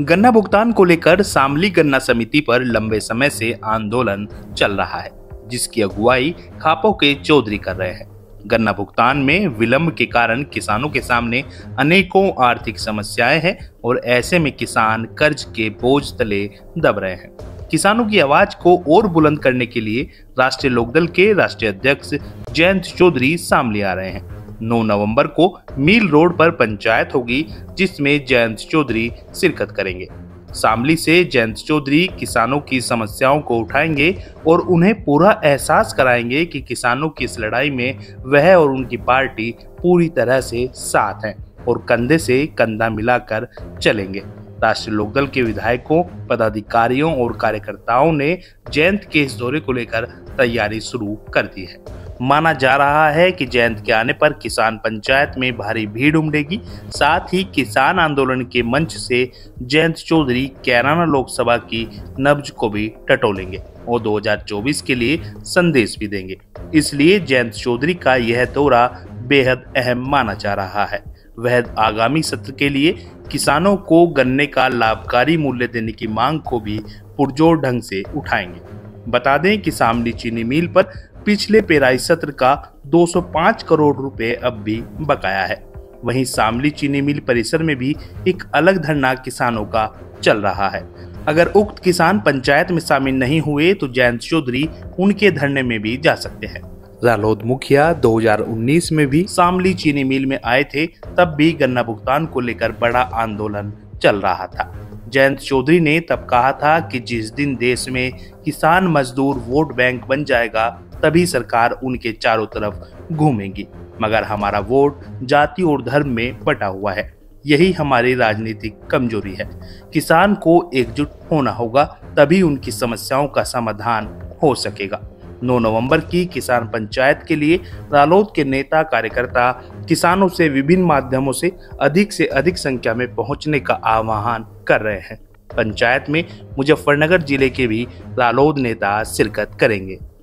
गन्ना भुगतान को लेकर शामली गन्ना समिति पर लंबे समय से आंदोलन चल रहा है जिसकी अगुवाई खापो के चौधरी कर रहे हैं गन्ना भुगतान में विलंब के कारण किसानों के सामने अनेकों आर्थिक समस्याएं हैं और ऐसे में किसान कर्ज के बोझ तले दब रहे हैं किसानों की आवाज को और बुलंद करने के लिए राष्ट्रीय लोकदल के राष्ट्रीय अध्यक्ष जयंत चौधरी सामने आ रहे हैं 9 नवंबर को मील रोड पर पंचायत होगी जिसमें जयंत चौधरी शिरकत करेंगे सामली से जयंत चौधरी किसानों की समस्याओं को उठाएंगे और उन्हें पूरा एहसास कराएंगे कि किसानों की इस लड़ाई में वह और उनकी पार्टी पूरी तरह से साथ हैं और कंधे से कंधा मिलाकर चलेंगे राष्ट्रीय लोकदल के विधायकों पदाधिकारियों और कार्यकर्ताओं ने जयंत के इस दौरे को लेकर तैयारी शुरू कर दी है माना जा रहा है कि जयंत के आने पर किसान पंचायत में भारी भीड़ उमड़ेगी साथ ही किसान आंदोलन के मंच से जयंत चौधरी कैराना लोकसभा की नब्ज को भी टटोलेंगे और 2024 के लिए संदेश भी देंगे इसलिए जयंत चौधरी का यह दौरा बेहद अहम माना जा रहा है वह आगामी सत्र के लिए किसानों को गन्ने का लाभकारी मूल्य देने की मांग को भी पुरजोर ढंग से उठाएंगे बता दें कि सामली चीनी मिल पर पिछले पेराई सत्र का 205 करोड़ रुपए अब भी बकाया है वहीं सामली चीनी मिल परिसर में भी एक अलग धरना किसानों का चल रहा है अगर उक्त किसान पंचायत में शामिल नहीं हुए तो जयंत चौधरी उनके धरने में भी जा सकते हैं रालोद मुखिया 2019 में भी सामली चीनी मिल में आए थे तब भी गन्ना भुगतान को लेकर बड़ा आंदोलन चल रहा था जयंत चौधरी ने तब कहा था कि जिस दिन देश में किसान मजदूर वोट बैंक बन जाएगा तभी सरकार उनके चारों तरफ घूमेगी मगर हमारा वोट जाति और धर्म में बटा हुआ है यही हमारी राजनीतिक कमजोरी है किसान को एकजुट होना होगा तभी उनकी समस्याओं का समाधान हो सकेगा 9 नवंबर की किसान पंचायत के लिए रालोद के नेता कार्यकर्ता किसानों से विभिन्न माध्यमों से अधिक से अधिक संख्या में पहुंचने का आह्वान कर रहे हैं पंचायत में मुजफ्फरनगर जिले के भी रालोद नेता शिरकत करेंगे